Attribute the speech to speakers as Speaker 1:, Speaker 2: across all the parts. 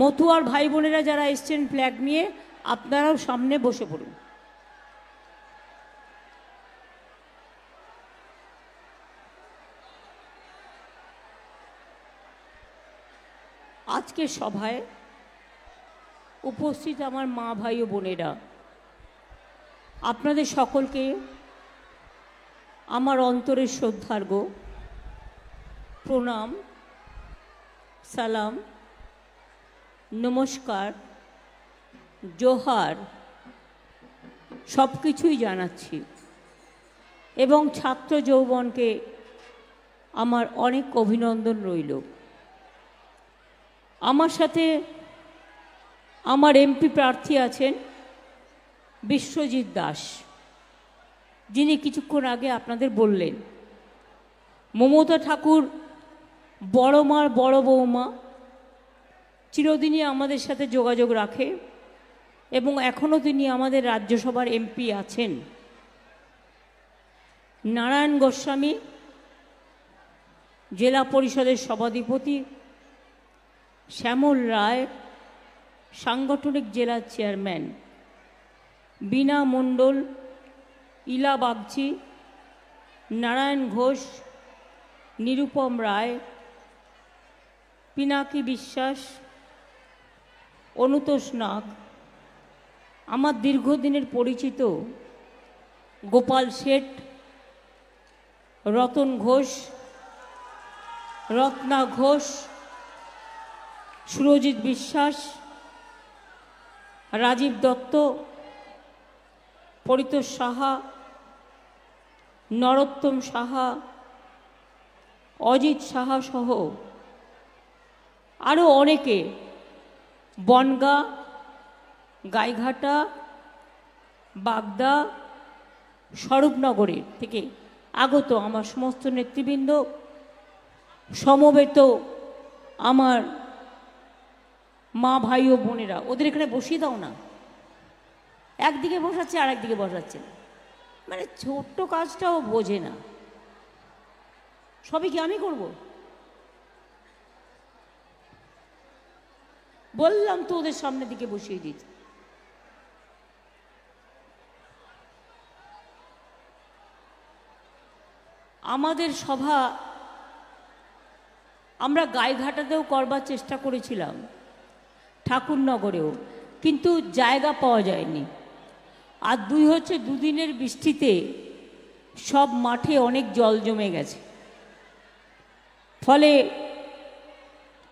Speaker 1: মতুয়ার ভাই বোনেরা যারা এসছেন ফ্ল্যাগ নিয়ে আপনারাও সামনে বসে পড়ুন আজকে সভায় উপস্থিত আমার মা ভাই ও বোনেরা আপনাদের সকলকে আমার অন্তরের শ্রদ্ধার্ঘ প্রণাম সালাম নমস্কার জোহার সব কিছুই জানাচ্ছি এবং ছাত্র যৌবনকে আমার অনেক অভিনন্দন রইল আমার সাথে আমার এমপি প্রার্থী আছেন বিশ্বজিৎ দাস যিনি কিছুক্ষণ আগে আপনাদের বললেন মমতা ঠাকুর বড় মার বড় বৌমা চিরদিনই আমাদের সাথে যোগাযোগ রাখে এবং এখনও তিনি আমাদের রাজ্যসভার এমপি আছেন নারায়ণ গোস্বামী জেলা পরিষদের সভাধিপতি শ্যামল রায় সাংগঠনিক জেলা চেয়ারম্যান বিনা মণ্ডল ইলা বাগচি নারায়ণ ঘোষ নিরুপম রায় পিনাকি বিশ্বাস অনুতোষ নাগ আমার দীর্ঘদিনের পরিচিত গোপাল শেঠ রতন ঘোষ রত্না ঘোষ সুরজিৎ বিশ্বাস রাজীব দত্ত পরিতোষ সাহা নরোত্তম সাহা অজিত সাহা সহ আরও অনেকে বনগা গাইঘাটা বাগদা স্বরূপনগরের থেকে আগত আমার সমস্ত নেতৃবৃন্দ সমবেত আমার মা ভাই ও বোনেরা ওদের এখানে বসিয়ে দাও না একদিকে বসাচ্ছে আর একদিকে বসাচ্ছে না মানে ছোট্ট কাজটাও বোঝে না সবই কি আমি করবো বললাম তো ওদের সামনে দিকে বসিয়ে দিয়েছি আমাদের সভা আমরা গায়েঘাটাতেও করবার চেষ্টা করেছিলাম ঠাকুরনগরেও কিন্তু জায়গা পাওয়া যায়নি আর দুই হচ্ছে দুদিনের বৃষ্টিতে সব মাঠে অনেক জল জমে গেছে ফলে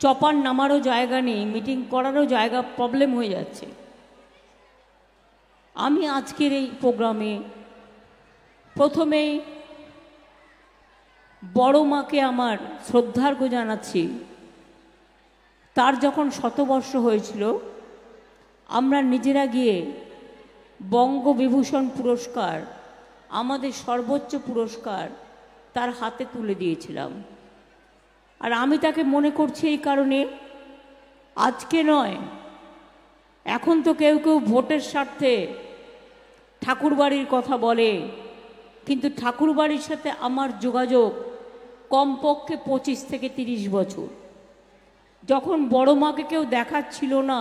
Speaker 1: চপার নামারও জায়গা নেই মিটিং করারও জায়গা প্রবলেম হয়ে যাচ্ছে আমি আজকের এই প্রোগ্রামে প্রথমেই বড় মাকে আমার শ্রদ্ধার্ঘ জানাচ্ছি তার যখন শতবর্ষ হয়েছিল আমরা নিজেরা গিয়ে বঙ্গবিভূষণ পুরস্কার আমাদের সর্বোচ্চ পুরস্কার তার হাতে তুলে দিয়েছিলাম আর আমি তাকে মনে করছি এই কারণে আজকে নয় এখন তো কেউ কেউ ভোটের স্বার্থে ঠাকুরবাড়ির কথা বলে কিন্তু ঠাকুরবাড়ির সাথে আমার যোগাযোগ কমপক্ষে পঁচিশ থেকে তিরিশ বছর যখন বড় মাকে কেউ দেখাচ্ছিল না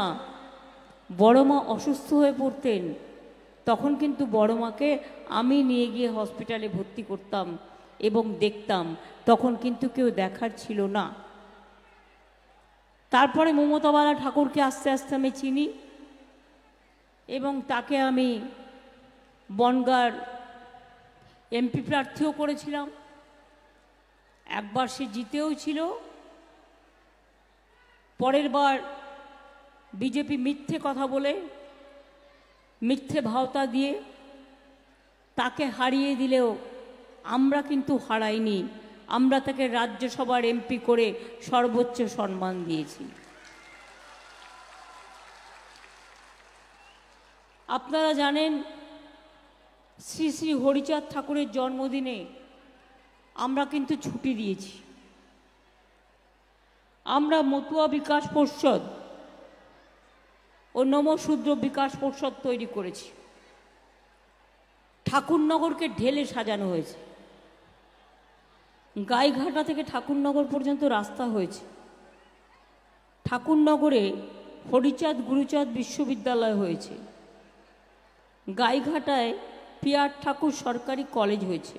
Speaker 1: বড় মা অসুস্থ হয়ে পড়তেন তখন কিন্তু বড় মাকে আমি নিয়ে গিয়ে হসপিটালে ভর্তি করতাম এবং দেখতাম তখন কিন্তু কেউ দেখার ছিল না তারপরে মমতাবালা ঠাকুরকে আস্তে আস্তে আমি চিনি এবং তাকে আমি বনগার এমপি প্রার্থীও করেছিলাম একবার সে জিতেও ছিল পরের বার বিজেপি মিথ্যে কথা বলে মিথ্যে ভাওতা দিয়ে তাকে হারিয়ে দিলেও আমরা কিন্তু হারাইনি আমরা তাকে রাজ্যসভার এমপি করে সর্বোচ্চ সম্মান দিয়েছি আপনারা জানেন শ্রী শ্রী হরিচাঁদ ঠাকুরের জন্মদিনে আমরা কিন্তু ছুটি দিয়েছি আমরা মতুয়া বিকাশ পর্ষদ ও নমশূদ্র বিকাশ পর্ষদ তৈরি করেছি ঠাকুরনগরকে ঢেলে সাজানো হয়েছে গাইঘাটা থেকে ঠাকুরনগর পর্যন্ত রাস্তা হয়েছে ঠাকুরনগরে হরিচাঁদ গুরুচাঁদ বিশ্ববিদ্যালয় হয়েছে গাইঘাটায় পিয়ার ঠাকুর সরকারি কলেজ হয়েছে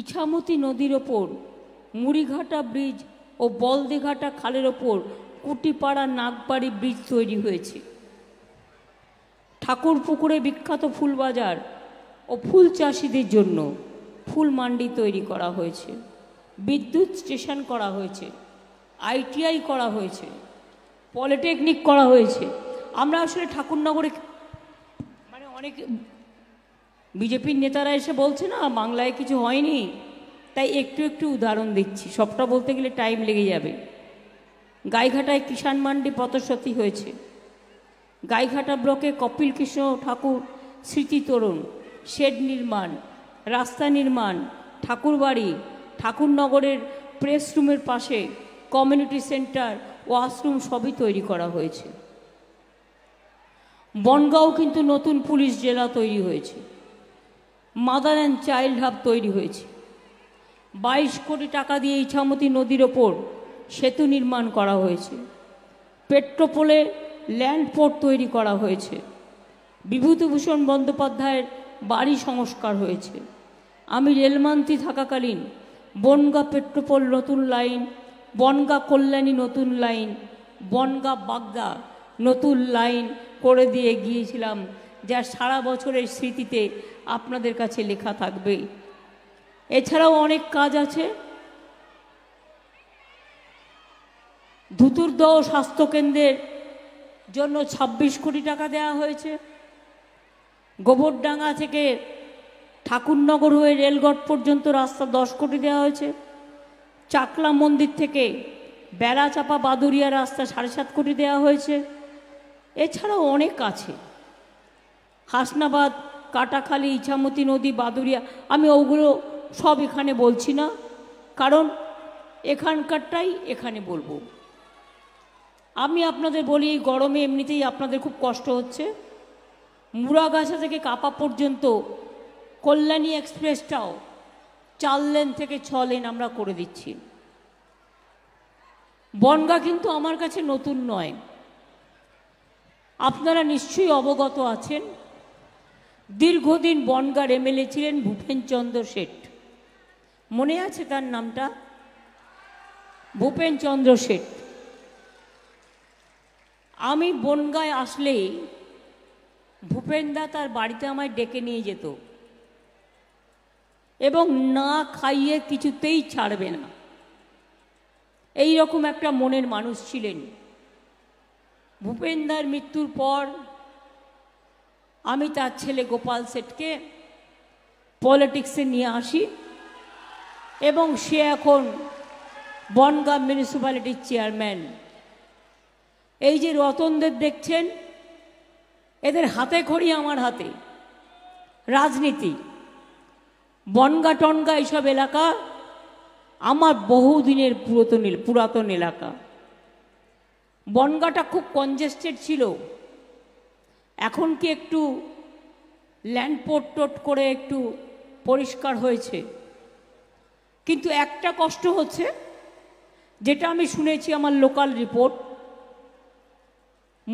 Speaker 1: ইছামতি নদীর ওপর মুড়িঘাটা ব্রিজ ও বলদেঘাটা খালের ওপর কুটিপাড়া নাগবাড়ি ব্রিজ তৈরি হয়েছে ঠাকুর পুকুরে বিখ্যাত ফুলবাজার ও ফুল চাষিদের জন্য ফুল মান্ডি তৈরি করা হয়েছে বিদ্যুৎ স্টেশন করা হয়েছে আইটিআই করা হয়েছে পলিটেকনিক করা হয়েছে আমরা আসলে ঠাকুরনগরে মানে অনেক বিজেপির নেতারা এসে বলছে না বাংলায় কিছু হয়নি তাই একটু একটু উদাহরণ দিচ্ছি সবটা বলতে গেলে টাইম লেগে যাবে গাইঘাটায় কিষাণ মান্ডি পতসতী হয়েছে গাইঘাটা ব্লকে কপিল কৃষ্ণ ঠাকুর স্মৃতি তরুণ শেড নির্মাণ রাস্তা নির্মাণ ঠাকুরবাড়ি ঠাকুরনগরের প্রেসরুমের পাশে কমিউনিটি সেন্টার ওয়াশরুম সবই তৈরি করা হয়েছে বনগাঁও কিন্তু নতুন পুলিশ জেলা তৈরি হয়েছে মাদার অ্যান্ড চাইল্ড হাব তৈরি হয়েছে বাইশ কোটি টাকা দিয়ে ইছামতি নদীর ওপর সেতু নির্মাণ করা হয়েছে পেট্রোপোলে ল্যান্ড পোর্ট তৈরি করা হয়েছে বিভূতিভূষণ বন্দ্যোপাধ্যায়ের বাড়ি সংস্কার হয়েছে আমি রেলমান্তি থাকাকালীন বনগা পেট্রোপল নতুন লাইন বনগা কল্যাণী নতুন লাইন বনগা বাগদা নতুন লাইন করে দিয়ে গিয়েছিলাম যা সারা বছরের স্মৃতিতে আপনাদের কাছে লেখা থাকবে এছাড়াও অনেক কাজ আছে ধুতুর্দ স্বাস্থ্যকেন্দ্রের জন্য ২৬ কোটি টাকা দেয়া হয়েছে গোবরডাঙ্গা থেকে ঠাকুরনগর হয়ে রেলগড় পর্যন্ত রাস্তা দশ কোটি দেওয়া হয়েছে চাকলা মন্দির থেকে বেড়াচাপা বাদুরিয়া রাস্তা সাড়ে সাত কোটি দেওয়া হয়েছে এছাড়াও অনেক আছে হাসনাবাদ কাটাখালী ইছামতি নদী বাদুরিয়া আমি ওগুলো সব এখানে বলছি না কারণ এখানকারটাই এখানে বলবো আমি আপনাদের বলি এই গরমে এমনিতেই আপনাদের খুব কষ্ট হচ্ছে মুরাগাছা থেকে কাপা পর্যন্ত কল্যাণী এক্সপ্রেসটাও চার লেন থেকে ছ লেন আমরা করে দিচ্ছি বনগা কিন্তু আমার কাছে নতুন নয় আপনারা নিশ্চয়ই অবগত আছেন দীর্ঘদিন বনগার এমএলএ ছিলেন ভূপেনচন্দ্র শেঠ মনে আছে তার নামটা ভূপেনচন্দ্র শেঠ আমি বনগায় আসলেই ভূপেনদা তার বাড়িতে আমায় ডেকে নিয়ে যেত এবং না খাইয়ে কিছুতেই ছাড়বে না এই রকম একটা মনের মানুষ ছিলেন ভূপেন্দার মৃত্যুর পর আমি তার ছেলে গোপাল সেটকে পলিটিক্সে নিয়ে আসি এবং সে এখন বনগাঁ মিউনিসিপ্যালিটির চেয়ারম্যান এই যে রতনদের দেখছেন এদের হাতে খড়ি আমার হাতে রাজনীতি বনগা টনগা এইসব এলাকা আমার বহুদিনের পুরাতন পুরাতন এলাকা বনগাটা খুব কনজেস্টেড ছিল এখন কি একটু ল্যান্ডপোর্ট টোট করে একটু পরিষ্কার হয়েছে কিন্তু একটা কষ্ট হচ্ছে যেটা আমি শুনেছি আমার লোকাল রিপোর্ট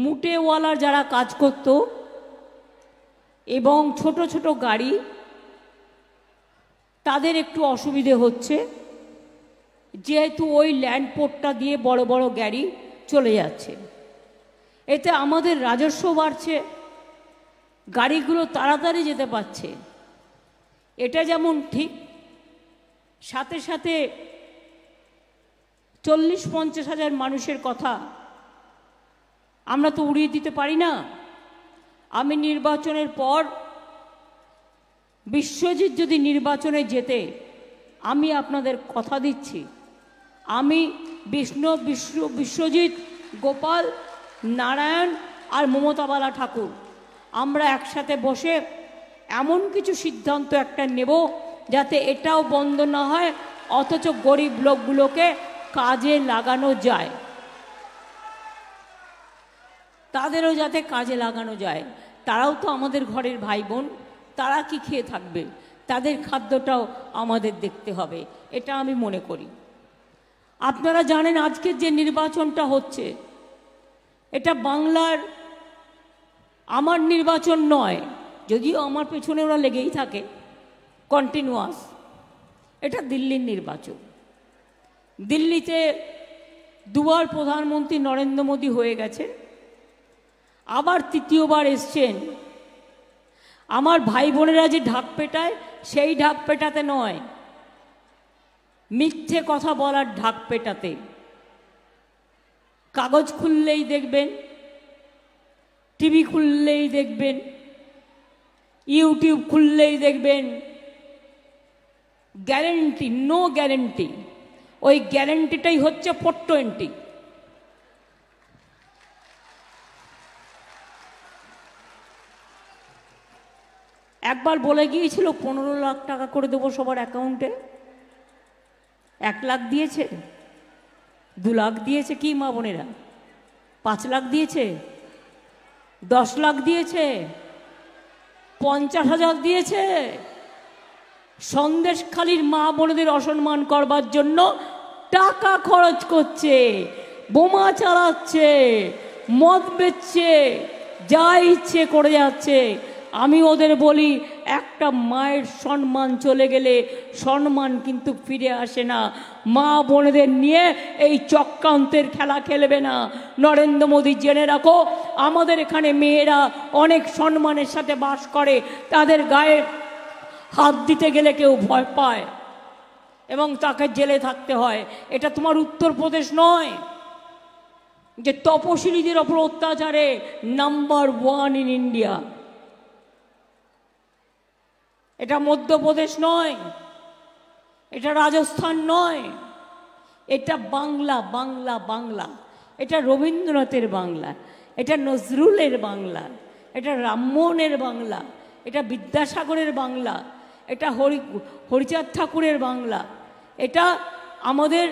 Speaker 1: মুটেওয়ালা যারা কাজ করত এবং ছোট ছোট গাড়ি তাদের একটু অসুবিধে হচ্ছে যেহেতু ওই ল্যান্ড পোর্টটা দিয়ে বড় বড় গাড়ি চলে যাচ্ছে এতে আমাদের রাজস্ব বাড়ছে গাড়িগুলো তাড়াতাড়ি যেতে পারছে এটা যেমন ঠিক সাথে সাথে চল্লিশ পঞ্চাশ হাজার মানুষের কথা আমরা তো উড়িয়ে দিতে পারি না আমি নির্বাচনের পর বিশ্বজিৎ যদি নির্বাচনে যেতে আমি আপনাদের কথা দিচ্ছি আমি বিষ্ণু বিশ্ব বিশ্বজিৎ গোপাল নারায়ণ আর মমতাবালা ঠাকুর আমরা একসাথে বসে এমন কিছু সিদ্ধান্ত একটা নেব যাতে এটাও বন্ধ না হয় অথচ গরিব লোকগুলোকে কাজে লাগানো যায় তাদেরও যাতে কাজে লাগানো যায় তারাও তো আমাদের ঘরের ভাই বোন তারা কি খেয়ে থাকবে তাদের খাদ্যটাও আমাদের দেখতে হবে এটা আমি মনে করি আপনারা জানেন আজকের যে নির্বাচনটা হচ্ছে এটা বাংলার আমার নির্বাচন নয় যদিও আমার পেছনে ওরা লেগেই থাকে কন্টিনিউয়াস এটা দিল্লির নির্বাচন দিল্লিতে দুবার প্রধানমন্ত্রী নরেন্দ্র মোদী হয়ে গেছে আবার তৃতীয়বার এসছেন আমার ভাই বোনেরা যে ঢাক পেটায় সেই ঢাক পেটাতে নয় মিথ্যে কথা বলার ঢাক পেটাতে কাগজ খুললেই দেখবেন টিভি খুললেই দেখবেন ইউটিউব খুললেই দেখবেন গ্যারেন্টি নো গ্যারেন্টি ওই গ্যারেন্টিটাই হচ্ছে পট্টোয়েন্টি একবার বলে গিয়েছিল পনেরো লাখ টাকা করে দেবো সবার অ্যাকাউন্টে এক লাখ দিয়েছে দু লাখ দিয়েছে কি মা বোনেরা পাঁচ লাখ দিয়েছে দশ লাখ দিয়েছে পঞ্চাশ হাজার দিয়েছে সন্দেশখালির মা বোনদের অসম্মান করবার জন্য টাকা খরচ করছে বোমা চালাচ্ছে মদ বেচছে যা ইচ্ছে করে যাচ্ছে আমি ওদের বলি একটা মায়ের সম্মান চলে গেলে সম্মান কিন্তু ফিরে আসে না মা বোনেদের নিয়ে এই চক্রান্তের খেলা খেলবে না নরেন্দ্র মোদী জেনে রাখো আমাদের এখানে মেয়েরা অনেক সম্মানের সাথে বাস করে তাদের গায়ে হাত দিতে গেলে কেউ ভয় পায় এবং তাকে জেলে থাকতে হয় এটা তোমার উত্তরপ্রদেশ নয় যে তপশিলীদের ওপর অত্যাচারে নাম্বার ওয়ান ইন ইন্ডিয়া এটা মধ্যপ্রদেশ নয় এটা রাজস্থান নয় এটা বাংলা বাংলা বাংলা এটা রবীন্দ্রনাথের বাংলা এটা নজরুলের বাংলা এটা রামমোহনের বাংলা এটা বিদ্যাসাগরের বাংলা এটা হরি হরিচাঁদ ঠাকুরের বাংলা এটা আমাদের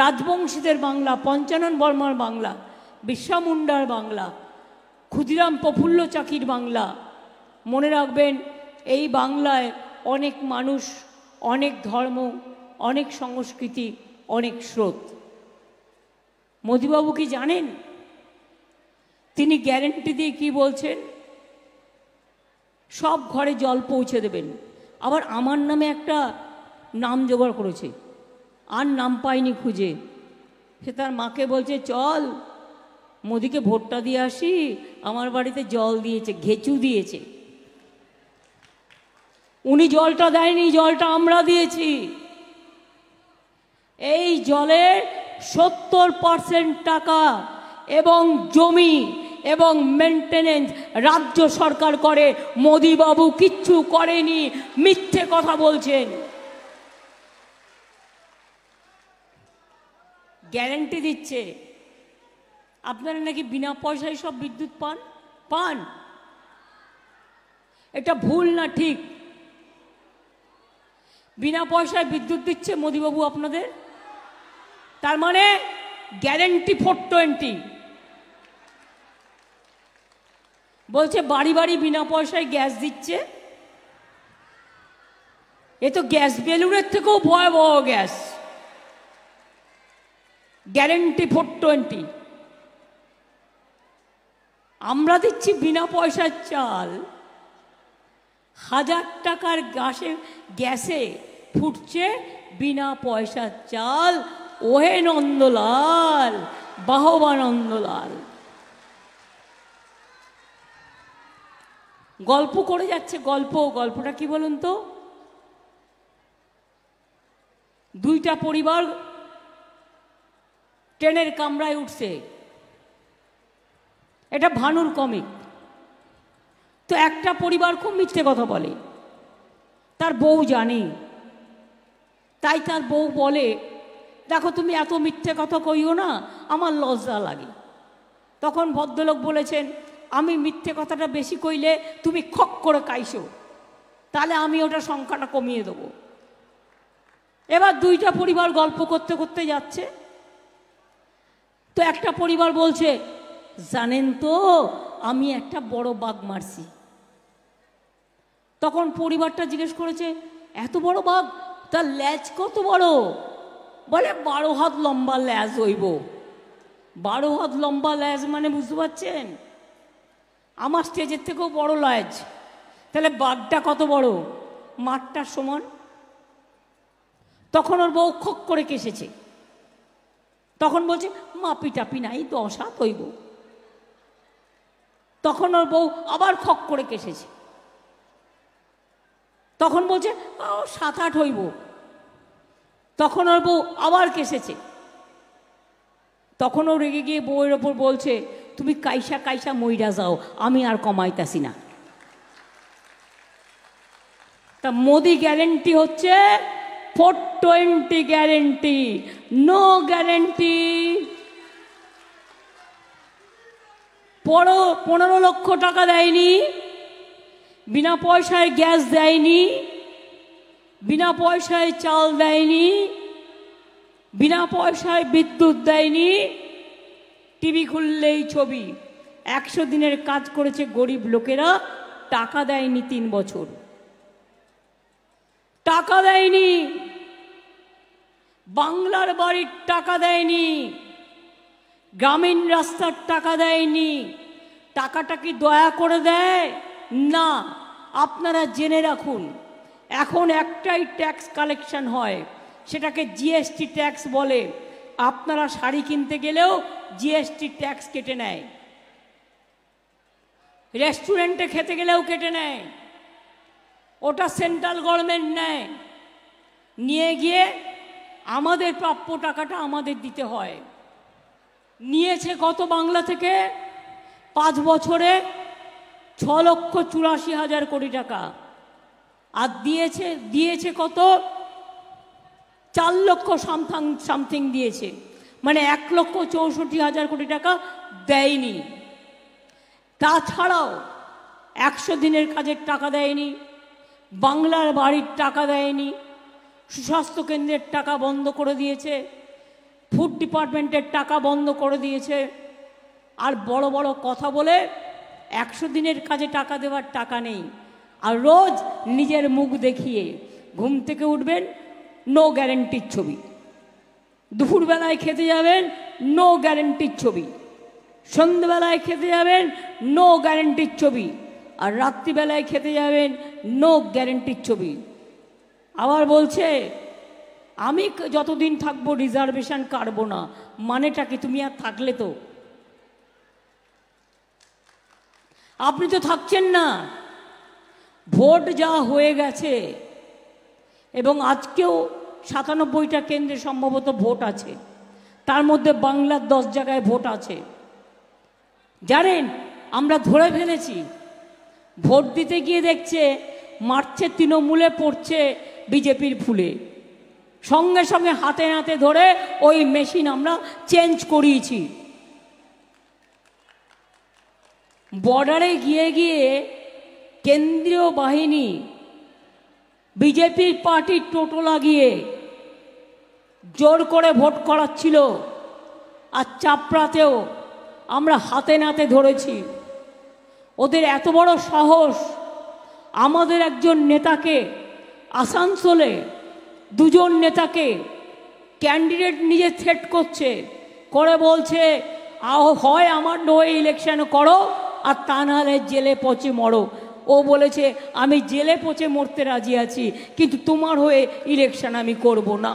Speaker 1: রাজবংশীদের বাংলা পঞ্চানন বর্মার বাংলা বিশ্বামুন্ডার মুন্ডার বাংলা ক্ষুদিরাম প্রফুল্ল চাকির বাংলা মনে রাখবেন এই বাংলায় অনেক মানুষ অনেক ধর্ম অনেক সংস্কৃতি অনেক স্রোত মোদিবাবু কি জানেন তিনি গ্যারেন্টি দিয়ে কি বলছেন সব ঘরে জল পৌঁছে দেবেন আবার আমার নামে একটা নাম জোগাড় করেছে আর নাম পায়নি খুঁজে সে তার মাকে বলছে চল মোদিকে ভোটটা দিয়ে আসি আমার বাড়িতে জল দিয়েছে ঘেঁচু দিয়েছে উনি জলটা দেয়নি জলটা আমরা দিয়েছি এই জলের সত্তর পার্সেন্ট টাকা এবং জমি এবং মেনটেনেন্স রাজ্য সরকার করে মোদিবাবু কিচ্ছু করেনি মিথ্যে কথা বলছেন গ্যারেন্টি দিচ্ছে আপনারা নাকি বিনা পয়সায় সব বিদ্যুৎ পান পান এটা ভুল না ঠিক বিনা পয়সায় বিদ্যুৎ দিচ্ছে মোদিবাবু আপনাদের তার মানে গ্যারেন্টি ফোর টোয়েন্টি বলছে বাড়ি বাড়ি বিনা পয়সায় গ্যাস দিচ্ছে এ তো গ্যাস বেলুনের থেকেও ভয়াবহ গ্যাস গ্যারেন্টি ফোর টোয়েন্টি আমরা দিচ্ছি বিনা পয়সার চাল হাজার টাকার গ্যাসে গ্যাসে ফুটছে বিনা পয়সার চাল ওহে নন্দলাল বাহবানন্দলাল গল্প করে যাচ্ছে গল্প গল্পটা কি বলুন তো দুইটা পরিবার ট্রেনের কামরায় উঠছে এটা ভানুর কমিক তো একটা পরিবার খুব মিথ্যে কথা বলে তার বউ জানে তাই তার বউ বলে দেখো তুমি এত মিথ্যে কথা কইও না আমার লজ্জা লাগে তখন ভদ্রলোক বলেছেন আমি মিথ্যে কথাটা বেশি কইলে তুমি খক করে কাইছো তাহলে আমি ওটা সংখ্যাটা কমিয়ে দেবো এবার দুইটা পরিবার গল্প করতে করতে যাচ্ছে তো একটা পরিবার বলছে জানেন তো আমি একটা বড় বাঘ মারছি তখন পরিবারটা জিজ্ঞেস করেছে এত বড় বাঘ তার ল্যাজ কত বড় বলে বারো হাত লম্বা ল্যাজ হইব বারো হাত লম্বা ল্যাজ মানে বুঝতে পারছেন আমার স্টেজের থেকেও বড় ল্যাজ তাহলে বাঘটা কত বড় মাঠটা সমান তখন ওর বউ খক করে কেসেছে তখন বলছে মাপি টাপি নাই দশ হাত হইব তখন ওর বউ আবার খক করে কেসেছে তখন বলছে ও সাত আট হইব তখন ওর বউ আবার কেসেছে তখন ও রেগে গিয়ে বউয়ের ওপর বলছে তুমি কাইসা কাইসা মইরা যাও আমি আর কমাইতাছি না তা মোদি গ্যারেন্টি হচ্ছে four twenty guarantee no guarantee পনেরো লক্ষ টাকা দেয়নি বিনা পয়সায় গ্যাস দেয়নি বিনা পয়সায় চাল দেয়নি বিনা পয়সায় বিদ্যুৎ দেয়নি টিভি খুললেই ছবি একশো দিনের কাজ করেছে গরিব লোকেরা টাকা দেয়নি তিন বছর টাকা দেয়নি বাংলার বাড়ির টাকা দেয়নি গ্রামীণ রাস্তার টাকা দেয়নি টাকাটা কি দয়া করে দেয় না আপনারা জেনে রাখুন এখন একটাই ট্যাক্স কালেকশন হয় সেটাকে জিএসটি ট্যাক্স বলে আপনারা শাড়ি কিনতে গেলেও জিএসটি ট্যাক্স কেটে নেয় রেস্টুরেন্টে খেতে গেলেও কেটে নেয় ওটা সেন্ট্রাল গভর্নমেন্ট নেয় নিয়ে গিয়ে আমাদের প্রাপ্য টাকাটা আমাদের দিতে হয় নিয়েছে কত বাংলা থেকে পাঁচ বছরে ছ লক্ষ চুরাশি হাজার কোটি টাকা আর দিয়েছে দিয়েছে কত চার লক্ষ সামথাং সামথিং দিয়েছে মানে এক লক্ষ চৌষট্টি হাজার কোটি টাকা দেয়নি তাছাড়াও একশো দিনের কাজের টাকা দেয়নি বাংলার বাড়ির টাকা দেয়নি সুস্বাস্থ্য কেন্দ্রের টাকা বন্ধ করে দিয়েছে ফুড ডিপার্টমেন্টের টাকা বন্ধ করে দিয়েছে আর বড় বড় কথা বলে একশো দিনের কাজে টাকা দেওয়ার টাকা নেই আর রোজ নিজের মুখ দেখিয়ে ঘুম থেকে উঠবেন নো গ্যারেন্টির ছবি দুপুরবেলায় খেতে যাবেন নো গ্যারেন্টির ছবি সন্ধ্যেবেলায় খেতে যাবেন নো গ্যারেন্টির ছবি আর রাত্রিবেলায় খেতে যাবেন নো গ্যারেন্টির ছবি আবার বলছে আমি যতদিন থাকবো রিজার্ভেশন কাটবো না মানেটা কি তুমি আর থাকলে তো আপনি তো থাকছেন না ভোট যা হয়ে গেছে এবং আজকেও সাতানব্বইটা কেন্দ্রে সম্ভবত ভোট আছে তার মধ্যে বাংলার দশ জায়গায় ভোট আছে জানেন আমরা ধরে ফেলেছি ভোট দিতে গিয়ে দেখছে মারছে তৃণমূলে পড়ছে বিজেপির ফুলে সঙ্গে সঙ্গে হাতে হাতে ধরে ওই মেশিন আমরা চেঞ্জ করিয়েছি বর্ডারে গিয়ে গিয়ে কেন্দ্রীয় বাহিনী বিজেপির পার্টির টোটো লাগিয়ে জোর করে ভোট করাচ্ছিল আর চাপড়াতেও আমরা হাতে নাতে ধরেছি ওদের এত বড় সাহস আমাদের একজন নেতাকে আসানসোলে দুজন নেতাকে ক্যান্ডিডেট নিজে সেট করছে করে বলছে হয় আমার নয় ইলেকশন করো আর তা নাহলে জেলে পচে মরো ও বলেছে আমি জেলে পচে মরতে রাজি আছি কিন্তু তোমার হয়ে ইলেকশন আমি করব না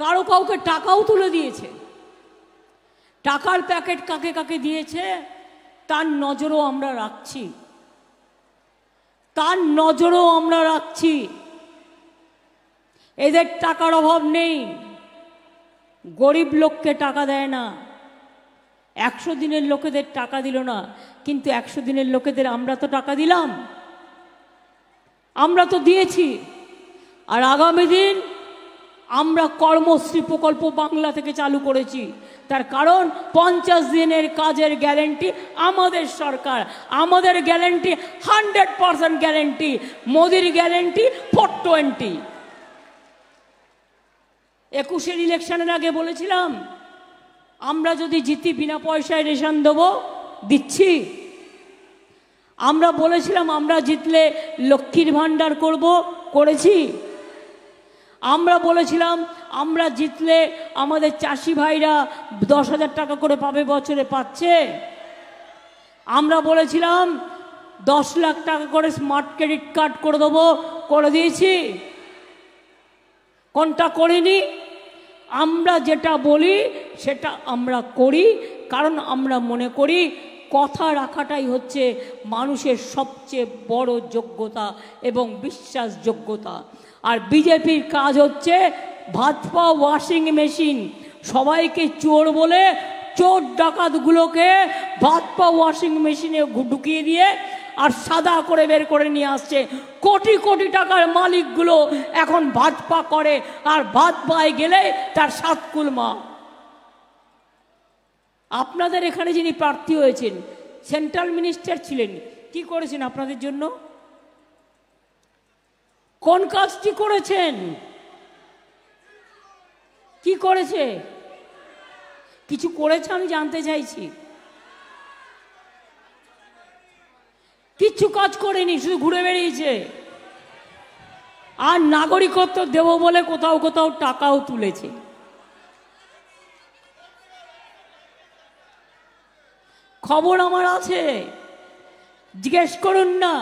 Speaker 1: কারো কাউকে টাকাও তুলে দিয়েছে টাকার প্যাকেট কাকে কাকে দিয়েছে তার নজরও আমরা রাখছি তার নজরও আমরা রাখছি এদের টাকার অভাব নেই গরিব লোককে টাকা দেয় না একশো দিনের লোকেদের টাকা দিল না কিন্তু একশো দিনের লোকেদের আমরা তো টাকা দিলাম আমরা তো দিয়েছি আর আগামী দিন আমরা কর্মশ্রী প্রকল্প বাংলা থেকে চালু করেছি তার কারণ পঞ্চাশ দিনের কাজের গ্যারেন্টি আমাদের সরকার আমাদের গ্যারেন্টি হান্ড্রেড পারসেন্ট গ্যারেন্টি মোদির গ্যারেন্টি ফোর টোয়েন্টি একুশের ইলেকশনের আগে বলেছিলাম আমরা যদি জিতি বিনা পয়সায় রেশন দেব দিচ্ছি আমরা বলেছিলাম আমরা জিতলে লক্ষ্মীর ভাণ্ডার করব করেছি আমরা বলেছিলাম আমরা জিতলে আমাদের চাষি ভাইরা দশ হাজার টাকা করে পাবে বছরে পাচ্ছে আমরা বলেছিলাম দশ লাখ টাকা করে স্মার্ট ক্রেডিট কার্ড করে দেবো করে দিয়েছি কোনটা করিনি আমরা যেটা বলি সেটা আমরা করি কারণ আমরা মনে করি কথা রাখাটাই হচ্ছে মানুষের সবচেয়ে বড় যোগ্যতা এবং বিশ্বাসযোগ্যতা আর বিজেপির কাজ হচ্ছে ভাজপা ওয়াশিং মেশিন সবাইকে চোর বলে চোর ডাকাতগুলোকে ভাজপা ওয়াশিং মেশিনে ঢুকিয়ে দিয়ে আর সাদা করে বের করে নিয়ে আসছে কোটি কোটি টাকার মালিকগুলো এখন পা করে আর ভাত পায় গেলে তার সাতকুল মা আপনাদের এখানে যিনি প্রার্থী হয়েছেন সেন্ট্রাল মিনিস্টার ছিলেন কি করেছেন আপনাদের জন্য কোন কাজটি করেছেন কি করেছে কিছু করেছে আমি জানতে চাইছি কিচ্ছু কাজ করেনি শুধু ঘুরে বেরিয়েছে আর নাগরিকত্ব দেব বলে কোথাও কোথাও টাকাও তুলেছে খবর আমার আছে জিজ্ঞেস করুন না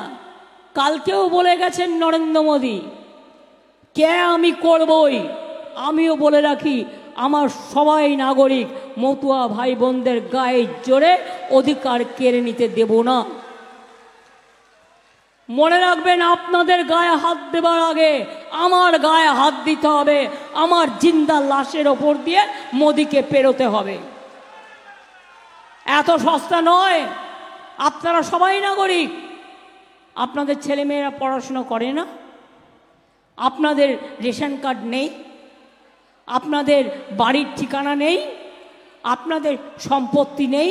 Speaker 1: কালকেও বলে গেছেন নরেন্দ্র মোদী কে আমি করবই আমিও বলে রাখি আমার সবাই নাগরিক মতুয়া ভাই বোনদের গায়ে জোরে অধিকার কেড়ে নিতে দেব না মনে রাখবেন আপনাদের গায়ে হাত দেবার আগে আমার গায়ে হাত দিতে হবে আমার জিন্দা লাশের ওপর দিয়ে মোদিকে পেরোতে হবে এত সস্তা নয় আপনারা সবাই নাগরিক আপনাদের ছেলেমেয়েরা পড়াশুনো করে না আপনাদের রেশন কার্ড নেই আপনাদের বাড়ির ঠিকানা নেই আপনাদের সম্পত্তি নেই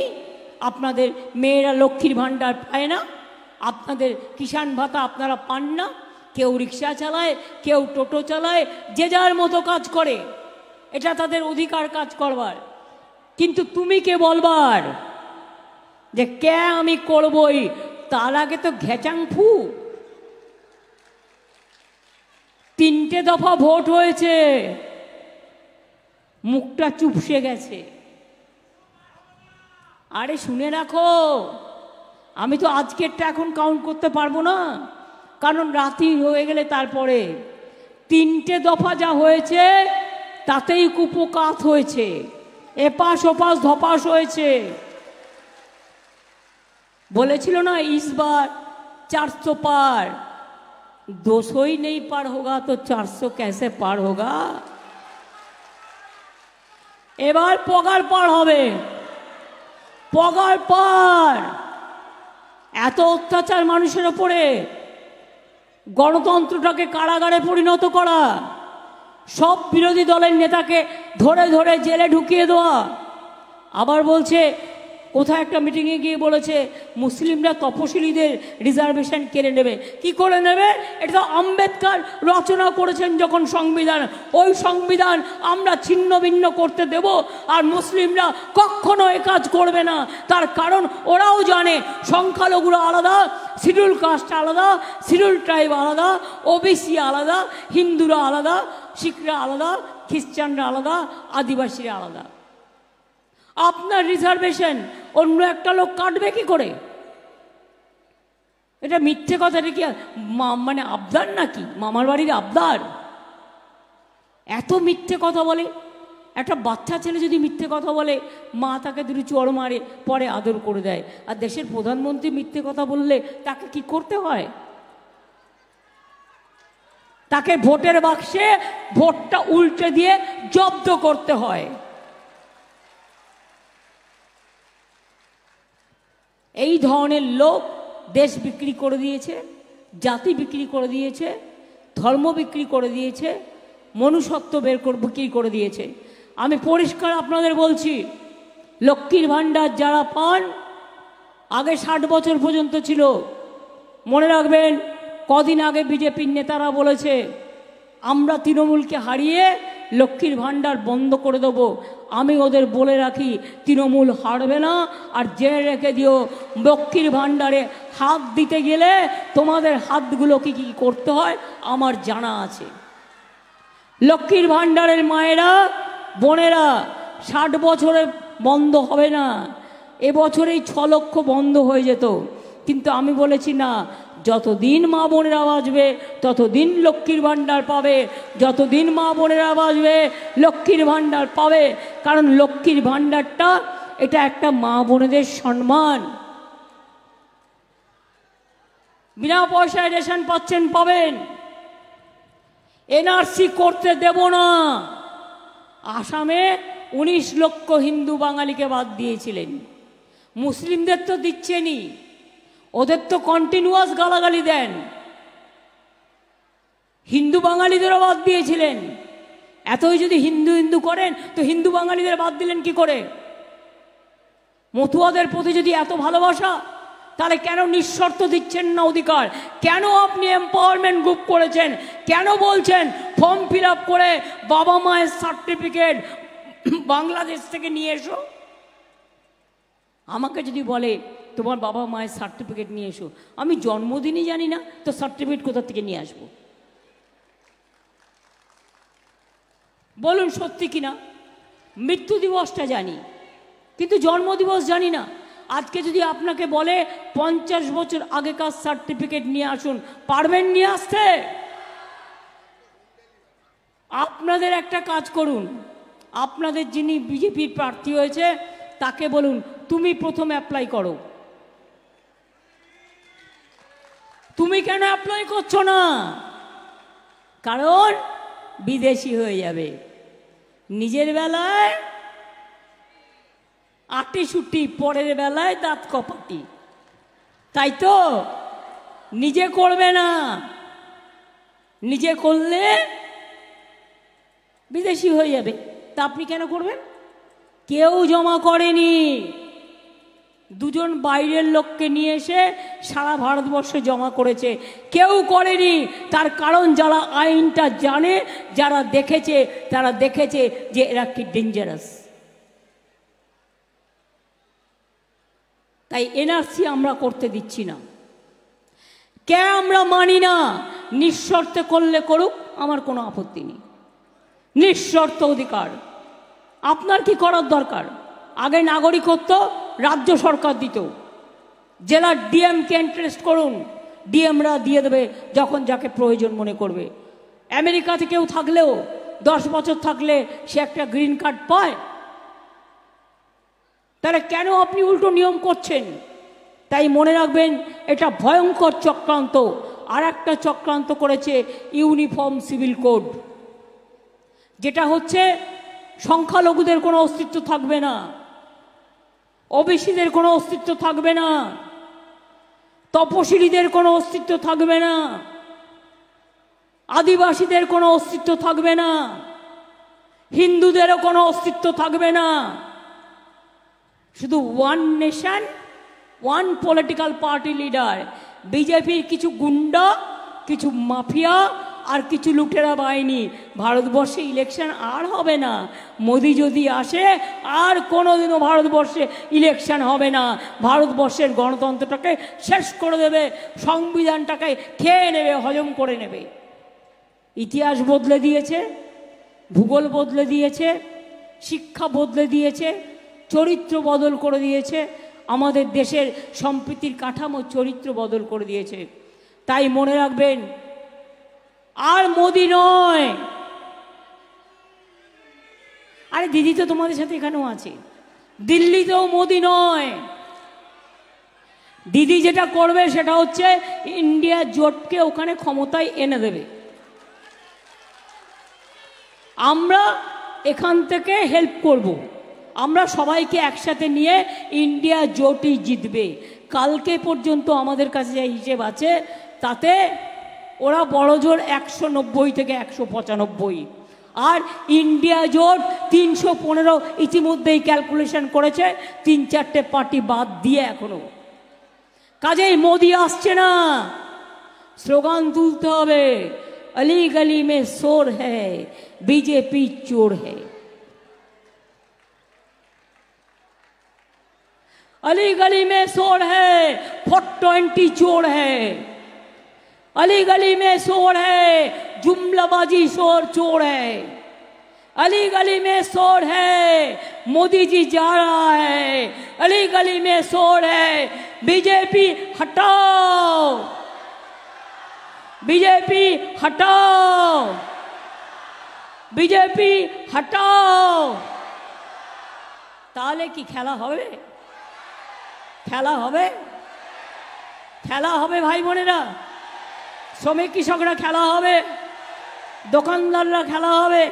Speaker 1: আপনাদের মেয়েরা লক্ষ্মীর ভাণ্ডার পায় না আপনাদের কিষাণ ভাতা আপনারা পান না কেউ রিক্সা চালায় কেউ টোটো চালায় যে যার মতো কাজ করে এটা তাদের অধিকার কাজ করবার কিন্তু তুমি কে বলবার যে কে আমি করবই তার আগে তো ঘেচাং ফু তিনটে দফা ভোট হয়েছে মুখটা চুপসে গেছে আরে শুনে রাখো আমি তো আজকেরটা এখন কাউন্ট করতে পারবো না কারণ রাতি হয়ে গেলে তারপরে তিনটে দফা যা হয়েছে তাতেই কুপকাত হয়েছে এপাশ ওপাশ ধপাস হয়েছে বলেছিল না ইসবার চারশো পার দোষই নেই পার হোগা তো চারশো ক্যাসে পার হোগা এবার পগার পার হবে পগার পার এত অত্যাচার মানুষের ওপরে গণতন্ত্রটাকে কারাগারে পরিণত করা সব বিরোধী দলের নেতাকে ধরে ধরে জেলে ঢুকিয়ে দেওয়া আবার বলছে কোথায় একটা মিটিংয়ে গিয়ে বলেছে মুসলিমরা তপশিলীদের রিজার্ভেশন কেড়ে নেবে কি করে নেবে এটা আম্বেদকর রচনা করেছেন যখন সংবিধান ওই সংবিধান আমরা ছিন্ন ভিন্ন করতে দেব আর মুসলিমরা কখনো এ কাজ করবে না তার কারণ ওরাও জানে সংখ্যালঘুরা আলাদা শিডিউল কাস্ট আলাদা শিডিউল ট্রাইব আলাদা ওবিসি আলাদা হিন্দুরা আলাদা শিখরা আলাদা খ্রিস্টানরা আলাদা আদিবাসীরা আলাদা আপনার রিজার্ভেশন অন্য একটা লোক কাটবে কি করে এটা মিথ্যে কথাটা কি মানে আবদার নাকি মামার বাড়ির আবদার এত মিথ্যে কথা বলে একটা বাচ্চা ছেলে যদি মিথ্যে কথা বলে মা তাকে দুটি চর মারে পরে আদর করে দেয় আর দেশের প্রধানমন্ত্রী মিথ্যে কথা বললে তাকে কি করতে হয় তাকে ভোটের বাক্সে ভোটটা উল্টে দিয়ে জব্দ করতে হয় এই ধরনের লোক দেশ বিক্রি করে দিয়েছে জাতি বিক্রি করে দিয়েছে ধর্ম বিক্রি করে দিয়েছে মনুষ্যত্ব বের বিক্রি করে দিয়েছে আমি পরিষ্কার আপনাদের বলছি লক্ষ্মীর ভাণ্ডার যারা পান আগে ষাট বছর পর্যন্ত ছিল মনে রাখবেন কদিন আগে বিজেপির নেতারা বলেছে আমরা তৃণমূলকে হারিয়ে লক্ষ্মীর ভাণ্ডার বন্ধ করে দেবো আমি ওদের বলে রাখি তৃণমূল হারবে না আর জেনে রেখে দিও লক্ষ্মীর ভাণ্ডারে হাত দিতে গেলে তোমাদের হাতগুলো কি কী করতে হয় আমার জানা আছে লক্ষ্মীর ভাণ্ডারের মায়েরা বোনেরা ষাট বছরে বন্ধ হবে না এবছরেই ছ লক্ষ বন্ধ হয়ে যেত কিন্তু আমি বলেছি না যতদিন মা বোনেরা বাজবে ততদিন লক্ষ্মীর ভাণ্ডার পাবে যতদিন মা বোনেরা বাজবে লক্ষ্মীর ভাণ্ডার পাবে কারণ লক্ষ্মীর ভাণ্ডারটা এটা একটা মা বোনেদের সম্মান বিনা পয়সায় রেশন পাচ্ছেন পাবেন এনআরসি করতে দেব না আসামে উনিশ লক্ষ হিন্দু বাঙালিকে বাদ দিয়েছিলেন মুসলিমদের তো দিচ্ছেনই ওদের তো কন্টিনিউয়াস গালাগালি দেন হিন্দু বাঙালিদেরও বাদ দিয়েছিলেন এতই যদি হিন্দু হিন্দু করেন তো হিন্দু বাঙালিদের বাদ দিলেন কি করে মথুয়াদের প্রতি যদি এত ভালোবাসা তাহলে কেন নিঃশর্ত দিচ্ছেন না অধিকার কেন আপনি এম্পাওয়ারমেন্ট গ্রুপ করেছেন কেন বলছেন ফর্ম ফিল করে বাবা মায়ের সার্টিফিকেট বাংলাদেশ থেকে নিয়ে এসো আমাকে যদি বলে তোমার বাবা মায়ের সার্টিফিকেট নিয়ে এসো আমি জন্মদিনই জানি না তো সার্টিফিকেট কোথা থেকে নিয়ে আসবো বলুন সত্যি কিনা মৃত্যু দিবসটা জানি কিন্তু জন্ম দিবস জানি না আজকে যদি আপনাকে বলে পঞ্চাশ বছর আগেকার সার্টিফিকেট নিয়ে আসুন পারবেন নিয়ে আসতে আপনাদের একটা কাজ করুন আপনাদের যিনি বিজেপির প্রার্থী হয়েছে তাকে বলুন তুমি প্রথম অ্যাপ্লাই করো তুমি কেন অ্যাপ্লাই করছো না কারণ বিদেশি হয়ে যাবে নিজের বেলায় আটি সুটি পরের বেলায় দাঁত কপাটি তাই তো নিজে করবে না নিজে করলে বিদেশি হয়ে যাবে তা আপনি কেন করবেন কেউ জমা করেনি দুজন বাইরের লোককে নিয়ে এসে সারা ভারতবর্ষে জমা করেছে কেউ করেনি তার কারণ যারা আইনটা জানে যারা দেখেছে তারা দেখেছে যে এরা কি ডেঞ্জারাস তাই এনআরসি আমরা করতে দিচ্ছি না কে আমরা মানি না নিঃশর্তে করলে করুক আমার কোনো আপত্তি নেই নিঃশর্ত অধিকার আপনার কি করার দরকার আগে নাগরিকত্ব রাজ্য সরকার দিত জেলার ডিএমকে এন্ট্রেস্ট করুন ডিএমরা দিয়ে দেবে যখন যাকে প্রয়োজন মনে করবে আমেরিকাতে কেউ থাকলেও দশ বছর থাকলে সে একটা গ্রিন কার্ড পায় তাহলে কেন আপনি উল্টো নিয়ম করছেন তাই মনে রাখবেন এটা ভয়ঙ্কর চক্রান্ত আর একটা চক্রান্ত করেছে ইউনিফর্ম সিভিল কোড যেটা হচ্ছে সংখ্যালঘুদের কোনো অস্তিত্ব থাকবে না ওবিসিদের কোনো অস্তিত্ব থাকবে না তপশিলীদের কোনো অস্তিত্ব থাকবে না আদিবাসীদের কোনো অস্তিত্ব থাকবে না হিন্দুদেরও কোনো অস্তিত্ব থাকবে না শুধু one nation one political party leader বিজেপির কিছু গুন্ডা কিছু মাফিয়া আর কিছু লুটেরা পায়নি ভারতবর্ষে ইলেকশন আর হবে না মোদি যদি আসে আর কোনোদিনও ভারতবর্ষে ইলেকশন হবে না ভারতবর্ষের গণতন্ত্রটাকে শেষ করে দেবে সংবিধানটাকে খেয়ে নেবে হজম করে নেবে ইতিহাস বদলে দিয়েছে ভূগোল বদলে দিয়েছে শিক্ষা বদলে দিয়েছে চরিত্র বদল করে দিয়েছে আমাদের দেশের সম্প্রীতির কাঠামো চরিত্র বদল করে দিয়েছে তাই মনে রাখবেন আর মোদি নয় আরে দিদি তো তোমাদের সাথে এখানেও আছে দিল্লিতেও মোদি নয় দিদি যেটা করবে সেটা হচ্ছে ইন্ডিয়া জোটকে ওখানে ক্ষমতায় এনে দেবে আমরা এখান থেকে হেল্প করব। আমরা সবাইকে একসাথে নিয়ে ইন্ডিয়া জোটই জিতবে কালকে পর্যন্ত আমাদের কাছে যা হিসেব আছে তাতে ওরা বড় জোর একশো নব্বই থেকে একশো পঁচানব্বই আর ইন্ডিয়া জোট তিনশো পনেরো ইতিমধ্যেই ক্যালকুলেশন করেছে তিন চারটে পার্টি বাদ দিয়ে এখনো কাজেই মোদি আসছে না স্লোগান তুলতে হবে অলি গলি মে সোর হ্যায় বিজেপি চোর হ্যায় অলি গলি মে সোর है ফোর টোয়েন্টি চোর है अली गली में शोर है जुमलाबाजी शोर चोर है अली गली में शोर है मोदी जी जा रहा है अली गली में शोर है बीजेपी हटाओ बीजेपी हटाओ बीजेपी हटाओ की खेला हवे खेला हवे खेला हवे भाई बोने ना শ্রমিক কৃষকরা খেলা হবে দোকানদাররা খেলা হবে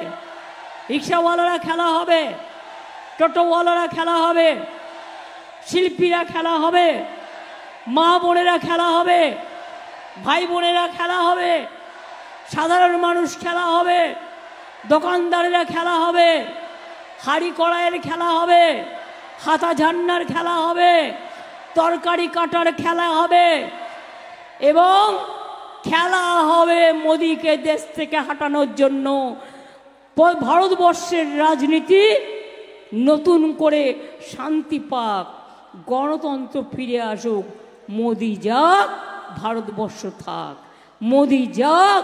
Speaker 1: রিক্সাওয়ালারা খেলা হবে টোটোওয়ালারা খেলা হবে শিল্পীরা খেলা হবে মা বোনেরা খেলা হবে ভাই বোনেরা খেলা হবে সাধারণ মানুষ খেলা হবে দোকানদারেরা খেলা হবে হাড়ি কড়াইয়ের খেলা হবে হাতা ঝান্নার খেলা হবে তরকারি কাটার খেলা হবে এবং খেলা হবে মোদিকে দেশ থেকে হাঁটানোর জন্য ভারতবর্ষের রাজনীতি নতুন করে শান্তি পাক গণতন্ত্র ফিরে আসুক মোদি যাক ভারতবর্ষ থাক মোদি যাক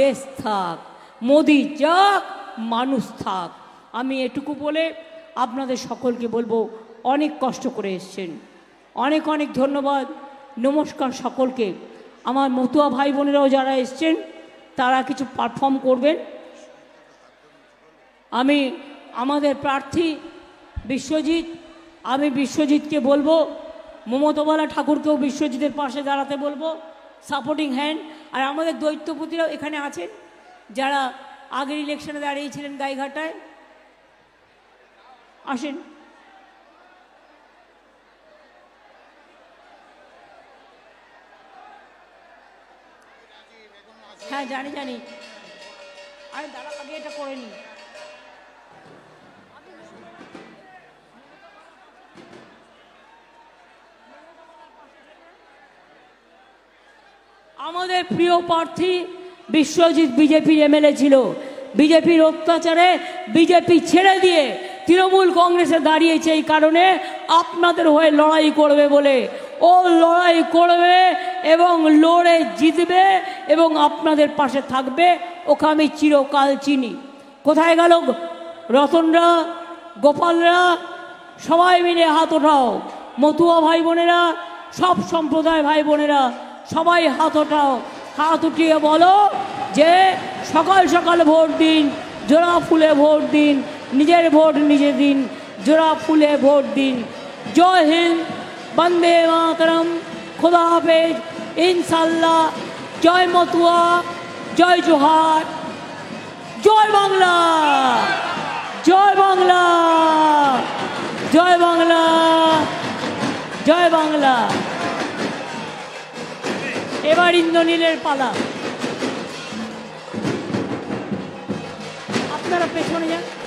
Speaker 1: দেশ থাক মোদি যাক মানুষ থাক আমি এটুকু বলে আপনাদের সকলকে বলবো অনেক কষ্ট করে এসছেন অনেক অনেক ধন্যবাদ নমস্কার সকলকে আমার মতুয়া ভাই বোনেরাও যারা এসছেন তারা কিছু পারফর্ম করবেন আমি আমাদের প্রার্থী বিশ্বজিৎ আমি বিশ্বজিৎকে বলবো মমতাবালা ঠাকুরকেও বিশ্বজিতের পাশে দাঁড়াতে বলবো সাপোর্টিং হ্যান্ড আর আমাদের দৈত্যপতিরাও এখানে আছেন যারা আগের ইলেকশনে দাঁড়িয়েছিলেন গাইঘাটায় আসেন হ্যাঁ জানি জানি আমি দাঁড়া আগে এটা করে নি আমাদের প্রিয় প্রার্থী বিশ্বজিৎ বিজেপির এমএলএ ছিল বিজেপির অত্যাচারে বিজেপি ছেড়ে দিয়ে তৃণমূল কংগ্রেসে দাঁড়িয়েছে এই কারণে আপনাদের হয়ে লড়াই করবে বলে ও লড়াই করবে এবং লড়ে জিতবে এবং আপনাদের পাশে থাকবে ওকে আমি চিরকাল চিনি কোথায় গেল রতনরা গোপালরা সবাই মিলে হাত ওঠাও মতুয়া ভাই বোনেরা সব সম্প্রদায় ভাই বোনেরা সবাই হাত ওঠাও হাত উঠিয়ে বলো যে সকাল সকাল ভোট দিন জোড়া ফুলে ভোট দিন নিজের ভোট নিজে দিন জোড়া ফুলে ভোট দিন জয় হিন্দ বন্দে মাতরম খোদা হাফেজ ইনশাল্লাহ জয় মতুয়া জয় জোহার জয় বাংলা জয় বাংলা জয় বাংলা জয় বাংলা এবার ইন্দ্রনীলের পালা আপনারা পেছনে যান